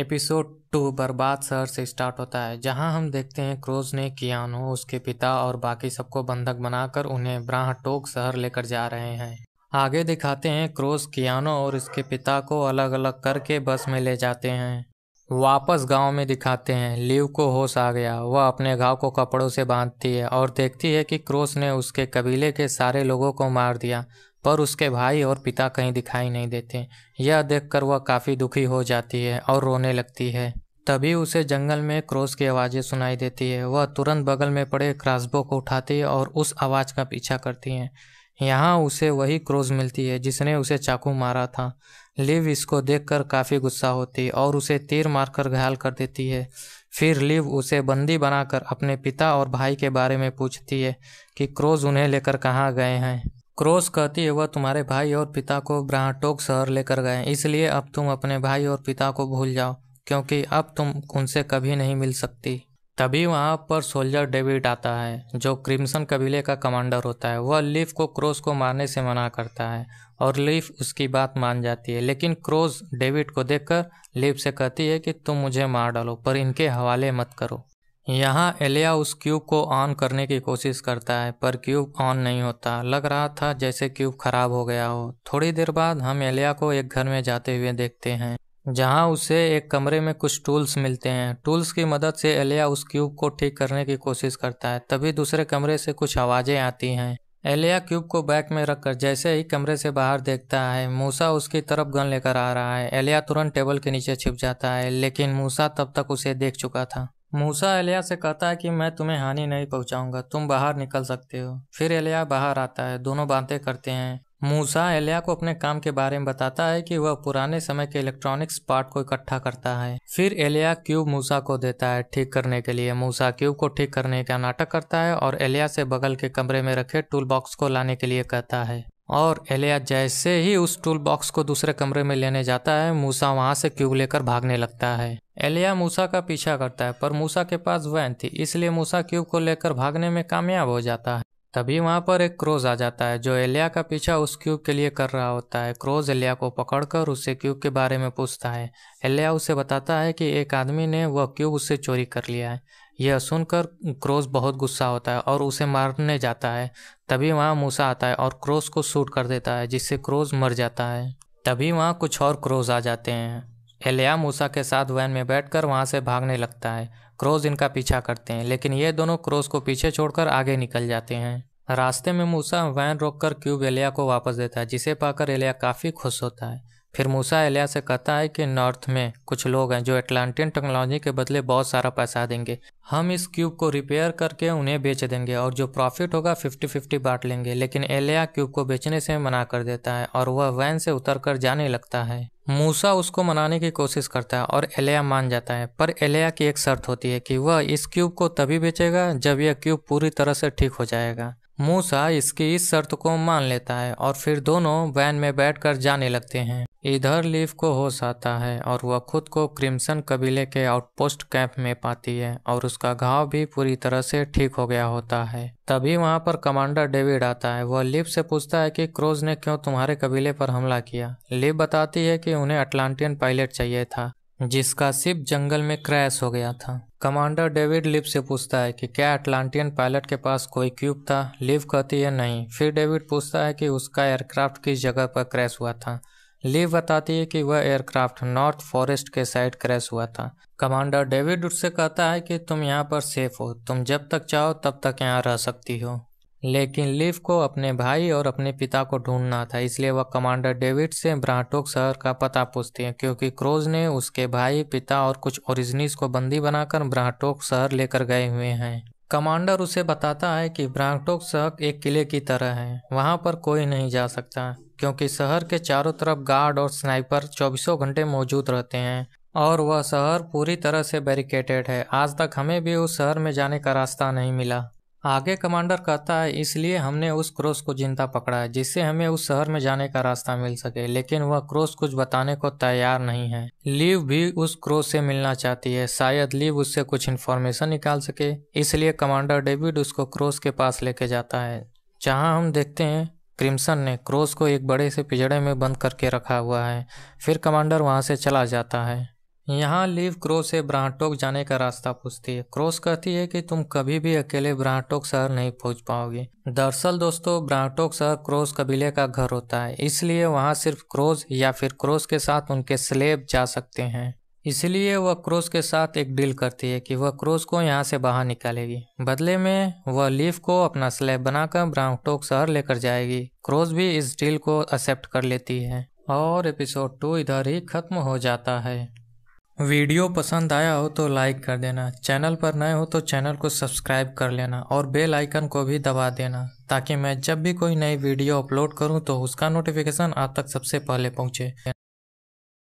episode to बर्बाद शहर से स्टार्ट होता है जहां हम देखते हैं क्रोज ने कियानो उसके पिता और बाकी सबको बंधक बनाकर उन्हें ब्राहटोक शहर लेकर जा रहे हैं आगे दिखाते हैं क्रोज कियानो और उसके पिता को अलग अलग करके बस में ले जाते हैं वापस गांव में दिखाते हैं लिव को होश आ गया वह अपने गाँव को कपड़ों से बांधती है और देखती है कि क्रोस ने उसके कबीले के सारे लोगों को मार दिया पर उसके भाई और पिता कहीं दिखाई नहीं देते यह देखकर वह काफ़ी दुखी हो जाती है और रोने लगती है तभी उसे जंगल में क्रोस की आवाज़ें सुनाई देती है वह तुरंत बगल में पड़े क्रासबो को उठाती है और उस आवाज़ का पीछा करती है यहाँ उसे वही क्रोज मिलती है जिसने उसे चाकू मारा था लिव इसको देखकर काफ़ी गुस्सा होती है और उसे तीर मारकर घायल कर देती है फिर लिव उसे बंदी बनाकर अपने पिता और भाई के बारे में पूछती है कि क्रोज उन्हें लेकर कहाँ गए हैं क्रोस कहती है वह तुम्हारे भाई और पिता को ब्रांटोक शहर लेकर गए इसलिए अब तुम अपने भाई और पिता को भूल जाओ क्योंकि अब तुम उनसे कभी नहीं मिल सकती तभी वहाँ पर सोल्जर डेविड आता है जो क्रिम्सन कबीले का कमांडर होता है वह लीफ को क्रोस को मारने से मना करता है और लीफ उसकी बात मान जाती है लेकिन क्रोस डेविड को देखकर लीफ से कहती है कि तुम मुझे मार डालो पर इनके हवाले मत करो यहाँ एलिया उस क्यूब को ऑन करने की कोशिश करता है पर क्यूब ऑन नहीं होता लग रहा था जैसे क्यूब खराब हो गया हो थोड़ी देर बाद हम एलिया को एक घर में जाते हुए देखते हैं जहाँ उसे एक कमरे में कुछ टूल्स मिलते हैं टूल्स की मदद से एलिया उस क्यूब को ठीक करने की कोशिश करता है तभी दूसरे कमरे से कुछ आवाज़ें आती हैं एलिया क्यूब को बैग में रखकर जैसे ही कमरे से बाहर देखता है मूसा उसकी तरफ गन लेकर आ रहा है एलिया तुरंत टेबल के नीचे छिप जाता है लेकिन मूसा तब तक उसे देख चुका था मूसा एलिया से कहता है कि मैं तुम्हें हानि नहीं पहुंचाऊंगा तुम बाहर निकल सकते हो फिर एलिया बाहर आता है दोनों बातें करते हैं मूसा एलिया को अपने काम के बारे में बताता है कि वह पुराने समय के इलेक्ट्रॉनिक्स पार्ट को इकट्ठा करता है फिर एलिया क्यूब मूसा को देता है ठीक करने के लिए मूसा क्यूब को ठीक करने का नाटक करता है और एलिया से बगल के कमरे में रखे टूल बॉक्स को लाने के लिए कहता है और एलिया जैसे ही उस टूल बॉक्स को दूसरे कमरे में लेने जाता है मूसा वहां से क्यूब लेकर भागने लगता है एलिया मूसा का पीछा करता है पर मूसा के पास वैन थी इसलिए मूसा क्यूब को लेकर भागने में कामयाब हो जाता है तभी वहां पर एक क्रोज आ जाता है जो एलिया का पीछा उस क्यूब के लिए कर रहा होता है क्रोज एलिया को पकड़कर उससे क्यूब के बारे में पूछता है एलिया उसे बताता है कि एक आदमी ने वह क्यूब उससे चोरी कर लिया है यह सुनकर क्रोज बहुत गुस्सा होता है और उसे मारने जाता है तभी वहाँ मूसा आता है और क्रोज को शूट कर देता है जिससे क्रोज मर जाता है तभी वहाँ कुछ और क्रोज आ जाते हैं एलिया मूसा के साथ वैन में बैठकर वहां से भागने लगता है क्रोज इनका पीछा करते हैं लेकिन ये दोनों क्रोज को पीछे छोड़कर आगे निकल जाते हैं रास्ते में मूसा वैन रोककर क्यूब एलिया को वापस देता है जिसे पाकर एलिया काफ़ी खुश होता है फिर मूसा एलिया से कहता है कि नॉर्थ में कुछ लोग हैं जो एटलांटियन टेक्नोलॉजी के बदले बहुत सारा पैसा देंगे हम इस क्यूब को रिपेयर करके उन्हें बेच देंगे और जो प्रॉफिट होगा फिफ्टी फिफ्टी बांट लेंगे लेकिन एलिया क्यूब को बेचने से मना कर देता है और वह वैन से कर जाने लगता है मूसा उसको मनाने की कोशिश करता है और एलिया मान जाता है पर एलिया की एक शर्त होती है कि वह इस क्यूब को तभी बेचेगा जब यह क्यूब पूरी तरह से ठीक हो जाएगा मूसा इसकी इस शर्त को मान लेता है और फिर दोनों वैन में बैठकर जाने लगते हैं इधर लीव को होश आता है और वह खुद को क्रिम्सन कबीले के आउटपोस्ट कैंप में पाती है और उसका घाव भी पूरी तरह से ठीक हो गया होता है तभी वहां पर कमांडर डेविड आता है वह लिप से पूछता है कि क्रोज ने क्यों तुम्हारे कबीले पर हमला किया लिव बताती है कि उन्हें अटलांटियन पायलट चाहिए था जिसका सिप जंगल में क्रैश हो गया था कमांडर डेविड लिव से पूछता है कि क्या अटलांटियन पायलट के पास कोई क्यूब था लिव कहती है नहीं फिर डेविड पूछता है कि उसका एयरक्राफ्ट किस जगह पर क्रैश हुआ था लीव बताती है कि वह एयरक्राफ्ट नॉर्थ फॉरेस्ट के साइड क्रैश हुआ था कमांडर डेविड उससे कहता है कि तुम यहाँ पर सेफ हो तुम जब तक चाहो तब तक यहाँ रह सकती हो लेकिन लिव को अपने भाई और अपने पिता को ढूंढना था इसलिए वह कमांडर डेविड से ब्रांटोक शहर का पता पूछती है क्योंकि क्रोज ने उसके भाई पिता और कुछ ओरिजिनिस को बंदी बनाकर ब्रांटोक शहर लेकर गए हुए हैं कमांडर उसे बताता है कि ब्रांटोक शहर एक किले की तरह है वहाँ पर कोई नहीं जा सकता क्योंकि शहर के चारों तरफ गार्ड और स्नाइपर चौबीसों घंटे मौजूद रहते हैं और वह शहर पूरी तरह से बैरिकेटेड है आज तक हमें भी उस शहर में जाने का रास्ता नहीं मिला आगे कमांडर कहता है इसलिए हमने उस क्रोस को जिंदा पकड़ा है जिससे हमें उस शहर में जाने का रास्ता मिल सके लेकिन वह क्रोस कुछ बताने को तैयार नहीं है लीव भी उस क्रोस से मिलना चाहती है शायद लीव उससे कुछ इन्फॉर्मेशन निकाल सके इसलिए कमांडर डेविड उसको क्रोस के पास लेके जाता है जहाँ हम देखते हैं क्रिम्सन ने क्रोस को एक बड़े से पिजड़े में बंद करके रखा हुआ है फिर कमांडर वहाँ से चला जाता है यहाँ लीव क्रोस से ब्रांटोक जाने का रास्ता पूछती है क्रोस कहती है कि तुम कभी भी अकेले ब्रांटोक शहर नहीं पहुंच पाओगे दरअसल दोस्तों ब्रांटोक शहर क्रोस कबीले का घर होता है इसलिए वहाँ सिर्फ क्रोस या फिर क्रोस के साथ उनके स्लेब जा सकते हैं इसलिए वह क्रोस के साथ एक डील करती है कि वह क्रोस को यहाँ से बाहर निकालेगी बदले में वह लीफ को अपना स्लैब बनाकर ब्राउनटोक शहर लेकर जाएगी क्रोस भी इस डील को एक्सेप्ट कर लेती है और एपिसोड टू इधर ही खत्म हो जाता है वीडियो पसंद आया हो तो लाइक कर देना चैनल पर नए हो तो चैनल को सब्सक्राइब कर लेना और बेल आइकन को भी दबा देना ताकि मैं जब भी कोई नई वीडियो अपलोड करूं तो उसका नोटिफिकेशन आप तक सबसे पहले पहुंचे